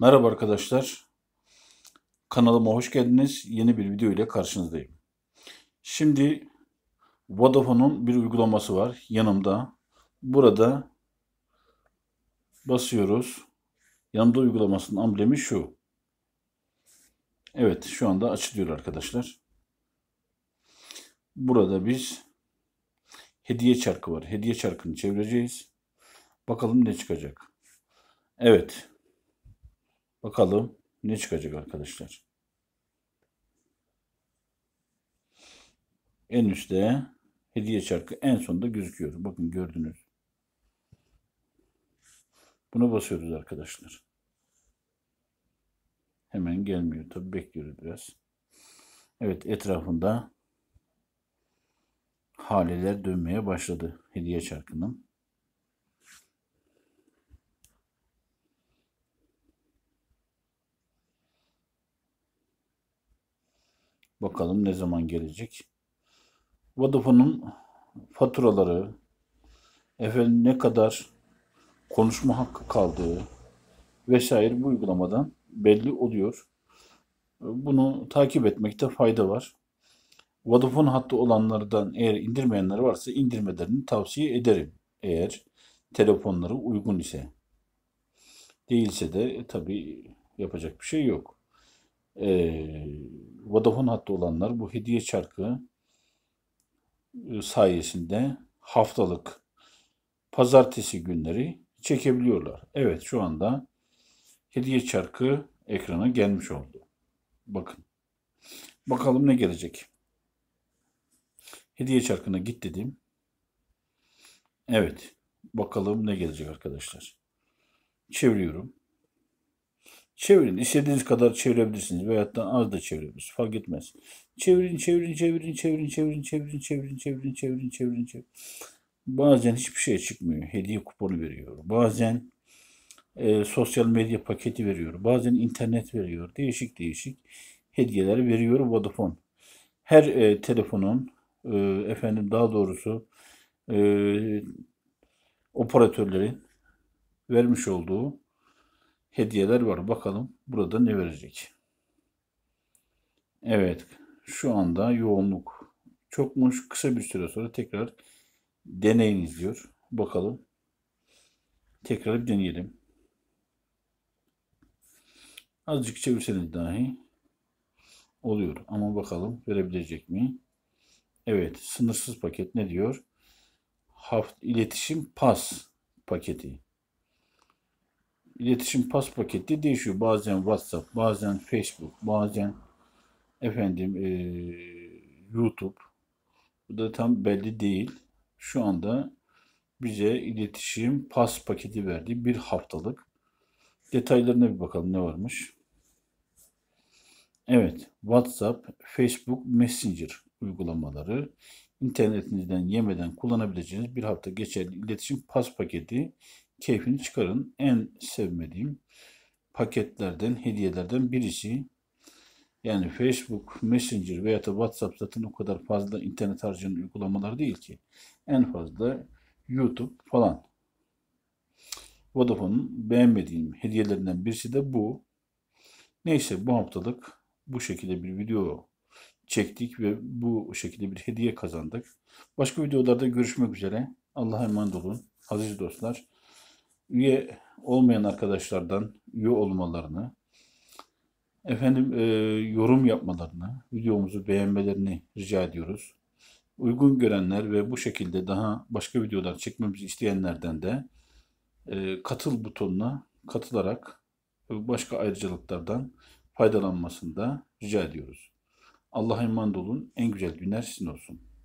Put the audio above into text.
Merhaba arkadaşlar. Kanalıma hoş geldiniz. Yeni bir video ile karşınızdayım. Şimdi Vodafone'un bir uygulaması var yanımda. Burada basıyoruz. Yanımda uygulamasının amblemi şu. Evet şu anda açılıyor arkadaşlar. Burada biz hediye çarkı var. Hediye çarkını çevireceğiz. Bakalım ne çıkacak. Evet. Bakalım ne çıkacak arkadaşlar. En üstte hediye çarkı, en sonda gözüküyor. Bakın gördünüz. Buna basıyoruz arkadaşlar. Hemen gelmiyor. Tabi bekliyoruz biraz. Evet etrafında haleler dönmeye başladı hediye çarkının. Bakalım ne zaman gelecek. Vodafone'un faturaları, efendim ne kadar konuşma hakkı kaldığı vesaire bu uygulamadan belli oluyor. Bunu takip etmekte fayda var. Vodafone hattı olanlardan eğer indirmeyenler varsa indirmelerini tavsiye ederim. Eğer telefonları uygun ise. Değilse de tabii yapacak bir şey yok. Ee, Vodafone hattı olanlar bu hediye çarkı e, sayesinde haftalık pazartesi günleri çekebiliyorlar. Evet şu anda hediye çarkı ekrana gelmiş oldu. Bakın. Bakalım ne gelecek. Hediye çarkına git dedim. Evet. Bakalım ne gelecek arkadaşlar. Çeviriyorum. Çevirin. İstediğiniz kadar çevirebilirsiniz. Veyahut da az da çevirebilirsiniz. Fark etmez. Çevirin, çevirin, çevirin, çevirin, çevirin, çevirin, çevirin, çevirin, çevirin, çevirin, çevirin. Bazen hiçbir şey çıkmıyor. Hediye kuponu veriyor. Bazen e, sosyal medya paketi veriyor. Bazen internet veriyor. Değişik değişik hediyeler veriyor Vodafone. Her e, telefonun e, efendim daha doğrusu e, operatörlerin vermiş olduğu hediyeler var. Bakalım burada ne verecek. Evet. Şu anda yoğunluk çokmuş. Kısa bir süre sonra tekrar deneyin diyor. Bakalım. Tekrar bir deneyelim. Azıcık çevirseniz dahi oluyor. Ama bakalım verebilecek mi? Evet. Sınırsız paket ne diyor? Haft iletişim pas paketi iletişim pas paketi değişiyor. Bazen WhatsApp, bazen Facebook, bazen efendim e, YouTube. Bu da tam belli değil. Şu anda bize iletişim pas paketi verdi. Bir haftalık. Detaylarına bir bakalım ne varmış. Evet, WhatsApp, Facebook, Messenger uygulamaları internetinizden yemeden kullanabileceğiniz bir hafta geçerli iletişim pas paketi keyfini çıkarın. En sevmediğim paketlerden, hediyelerden birisi yani Facebook, Messenger veya da WhatsApp zaten o kadar fazla internet harcayan uygulamalar değil ki. En fazla YouTube falan. Vodafone'un beğenmediğim hediyelerinden birisi de bu. Neyse bu haftalık bu şekilde bir video çektik ve bu şekilde bir hediye kazandık. Başka videolarda görüşmek üzere. Allah'a emanet olun. Aziz dostlar üye olmayan arkadaşlardan üye olmalarını, efendim e, yorum yapmalarını, videomuzu beğenmelerini rica ediyoruz. Uygun görenler ve bu şekilde daha başka videolar çekmemizi isteyenlerden de e, katıl butonuna katılarak başka ayrıcalıklardan faydalanmasını da rica ediyoruz. Allah'a emanet olun. En güzel günler sizin olsun.